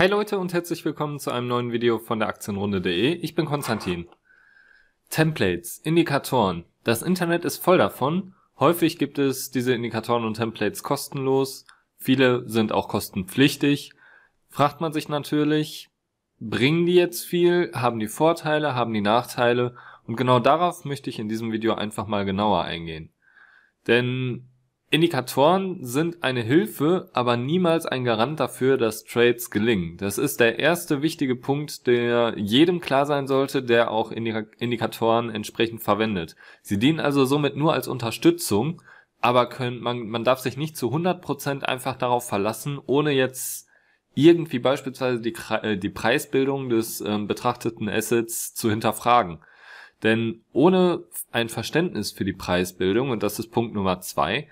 Hi Leute und herzlich willkommen zu einem neuen Video von der Aktienrunde.de. Ich bin Konstantin. Templates, Indikatoren. Das Internet ist voll davon. Häufig gibt es diese Indikatoren und Templates kostenlos. Viele sind auch kostenpflichtig. Fragt man sich natürlich, bringen die jetzt viel? Haben die Vorteile? Haben die Nachteile? Und genau darauf möchte ich in diesem Video einfach mal genauer eingehen. Denn Indikatoren sind eine Hilfe, aber niemals ein Garant dafür, dass Trades gelingen. Das ist der erste wichtige Punkt, der jedem klar sein sollte, der auch Indikatoren entsprechend verwendet. Sie dienen also somit nur als Unterstützung, aber können, man, man darf sich nicht zu 100% einfach darauf verlassen, ohne jetzt irgendwie beispielsweise die, äh, die Preisbildung des äh, betrachteten Assets zu hinterfragen. Denn ohne ein Verständnis für die Preisbildung, und das ist Punkt Nummer zwei,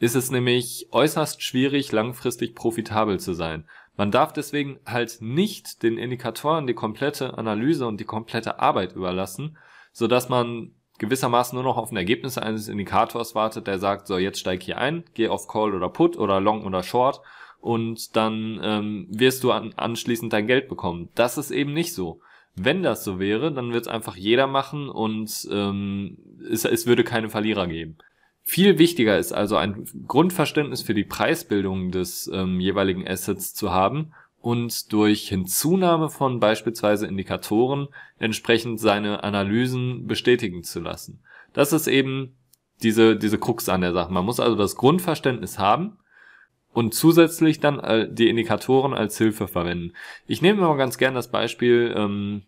ist es nämlich äußerst schwierig, langfristig profitabel zu sein. Man darf deswegen halt nicht den Indikatoren die komplette Analyse und die komplette Arbeit überlassen, so dass man gewissermaßen nur noch auf ein Ergebnis eines Indikators wartet, der sagt, so jetzt steig hier ein, geh auf Call oder Put oder Long oder Short und dann ähm, wirst du an, anschließend dein Geld bekommen. Das ist eben nicht so. Wenn das so wäre, dann wird es einfach jeder machen und ähm, es, es würde keine Verlierer geben. Viel wichtiger ist also ein Grundverständnis für die Preisbildung des ähm, jeweiligen Assets zu haben und durch Hinzunahme von beispielsweise Indikatoren entsprechend seine Analysen bestätigen zu lassen. Das ist eben diese, diese Krux an der Sache. Man muss also das Grundverständnis haben und zusätzlich dann äh, die Indikatoren als Hilfe verwenden. Ich nehme mal ganz gern das Beispiel ähm,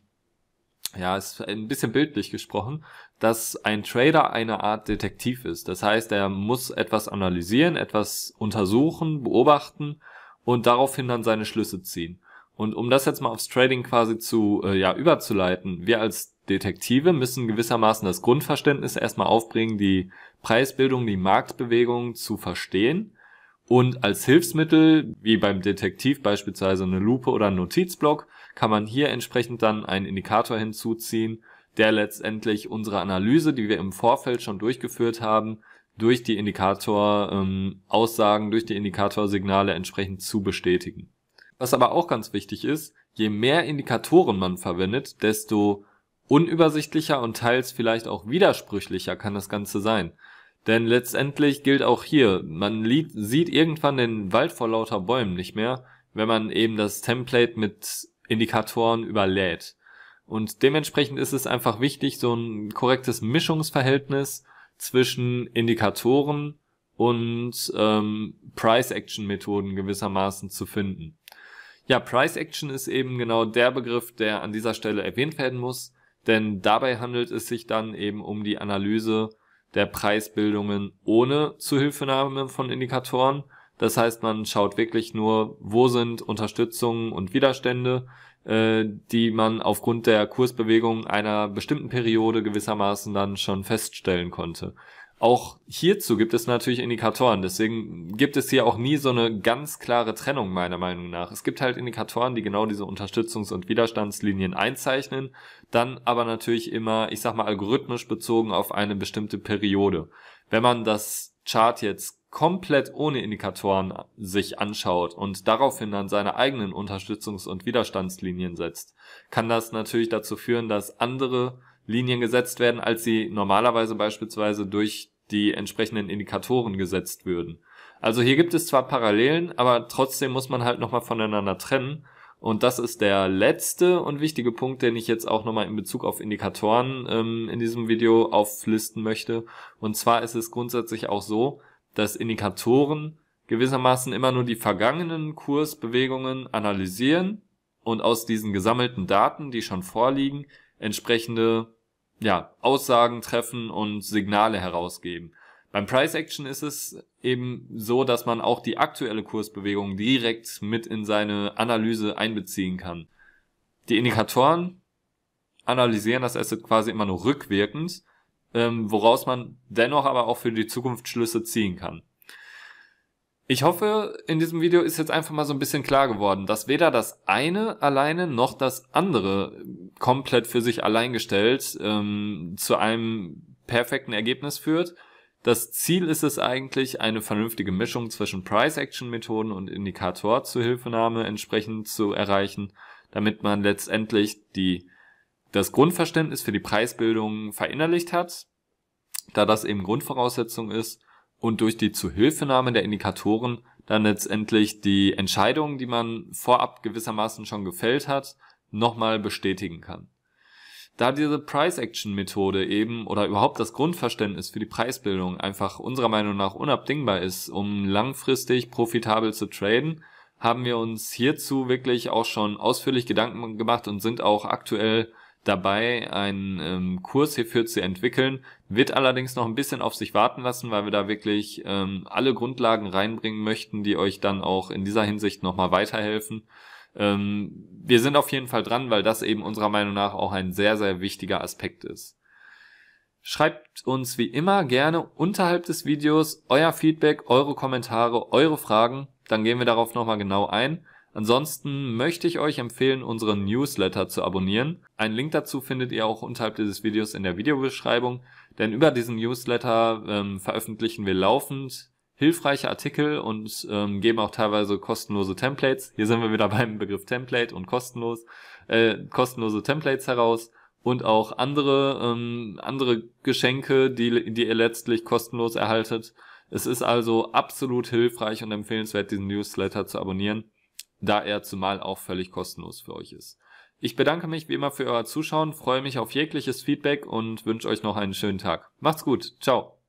ja, ist ein bisschen bildlich gesprochen, dass ein Trader eine Art Detektiv ist. Das heißt, er muss etwas analysieren, etwas untersuchen, beobachten und daraufhin dann seine Schlüsse ziehen. Und um das jetzt mal aufs Trading quasi zu, äh, ja, überzuleiten, wir als Detektive müssen gewissermaßen das Grundverständnis erstmal aufbringen, die Preisbildung, die Marktbewegung zu verstehen und als Hilfsmittel, wie beim Detektiv beispielsweise eine Lupe oder ein Notizblock, kann man hier entsprechend dann einen Indikator hinzuziehen, der letztendlich unsere Analyse, die wir im Vorfeld schon durchgeführt haben, durch die Indikator-Aussagen, ähm, durch die Indikatorsignale entsprechend zu bestätigen. Was aber auch ganz wichtig ist, je mehr Indikatoren man verwendet, desto unübersichtlicher und teils vielleicht auch widersprüchlicher kann das Ganze sein. Denn letztendlich gilt auch hier, man sieht irgendwann den Wald vor lauter Bäumen nicht mehr, wenn man eben das Template mit Indikatoren überlädt. Und dementsprechend ist es einfach wichtig, so ein korrektes Mischungsverhältnis zwischen Indikatoren und ähm, Price-Action-Methoden gewissermaßen zu finden. Ja, Price-Action ist eben genau der Begriff, der an dieser Stelle erwähnt werden muss, denn dabei handelt es sich dann eben um die Analyse der Preisbildungen ohne Zuhilfenahme von Indikatoren. Das heißt, man schaut wirklich nur, wo sind Unterstützungen und Widerstände, äh, die man aufgrund der Kursbewegung einer bestimmten Periode gewissermaßen dann schon feststellen konnte. Auch hierzu gibt es natürlich Indikatoren. Deswegen gibt es hier auch nie so eine ganz klare Trennung meiner Meinung nach. Es gibt halt Indikatoren, die genau diese Unterstützungs- und Widerstandslinien einzeichnen, dann aber natürlich immer, ich sag mal, algorithmisch bezogen auf eine bestimmte Periode. Wenn man das Chart jetzt komplett ohne Indikatoren sich anschaut und daraufhin dann seine eigenen Unterstützungs- und Widerstandslinien setzt, kann das natürlich dazu führen, dass andere Linien gesetzt werden, als sie normalerweise beispielsweise durch die entsprechenden Indikatoren gesetzt würden. Also hier gibt es zwar Parallelen, aber trotzdem muss man halt nochmal voneinander trennen. Und das ist der letzte und wichtige Punkt, den ich jetzt auch nochmal in Bezug auf Indikatoren ähm, in diesem Video auflisten möchte. Und zwar ist es grundsätzlich auch so, dass Indikatoren gewissermaßen immer nur die vergangenen Kursbewegungen analysieren und aus diesen gesammelten Daten, die schon vorliegen, entsprechende ja, Aussagen treffen und Signale herausgeben. Beim Price Action ist es eben so, dass man auch die aktuelle Kursbewegung direkt mit in seine Analyse einbeziehen kann. Die Indikatoren analysieren das Asset quasi immer nur rückwirkend, ähm, woraus man dennoch aber auch für die Zukunft Schlüsse ziehen kann. Ich hoffe, in diesem Video ist jetzt einfach mal so ein bisschen klar geworden, dass weder das eine alleine noch das andere äh, komplett für sich alleingestellt ähm, zu einem perfekten Ergebnis führt. Das Ziel ist es eigentlich, eine vernünftige Mischung zwischen Price-Action-Methoden und Indikator-Zuhilfenahme entsprechend zu erreichen, damit man letztendlich die, das Grundverständnis für die Preisbildung verinnerlicht hat, da das eben Grundvoraussetzung ist und durch die Zuhilfenahme der Indikatoren dann letztendlich die Entscheidung, die man vorab gewissermaßen schon gefällt hat, nochmal bestätigen kann. Da diese Price Action Methode eben oder überhaupt das Grundverständnis für die Preisbildung einfach unserer Meinung nach unabdingbar ist, um langfristig profitabel zu traden, haben wir uns hierzu wirklich auch schon ausführlich Gedanken gemacht und sind auch aktuell dabei, einen ähm, Kurs hierfür zu entwickeln. Wird allerdings noch ein bisschen auf sich warten lassen, weil wir da wirklich ähm, alle Grundlagen reinbringen möchten, die euch dann auch in dieser Hinsicht nochmal weiterhelfen. Ähm, wir sind auf jeden Fall dran, weil das eben unserer Meinung nach auch ein sehr, sehr wichtiger Aspekt ist. Schreibt uns wie immer gerne unterhalb des Videos euer Feedback, eure Kommentare, eure Fragen. Dann gehen wir darauf nochmal genau ein. Ansonsten möchte ich euch empfehlen, unseren Newsletter zu abonnieren. Einen Link dazu findet ihr auch unterhalb dieses Videos in der Videobeschreibung, denn über diesen Newsletter ähm, veröffentlichen wir laufend hilfreiche Artikel und ähm, geben auch teilweise kostenlose Templates. Hier sind wir wieder beim Begriff Template und kostenlos, äh, kostenlose Templates heraus und auch andere ähm, andere Geschenke, die die ihr letztlich kostenlos erhaltet. Es ist also absolut hilfreich und empfehlenswert, diesen Newsletter zu abonnieren da er zumal auch völlig kostenlos für euch ist. Ich bedanke mich wie immer für euer Zuschauen, freue mich auf jegliches Feedback und wünsche euch noch einen schönen Tag. Macht's gut, ciao.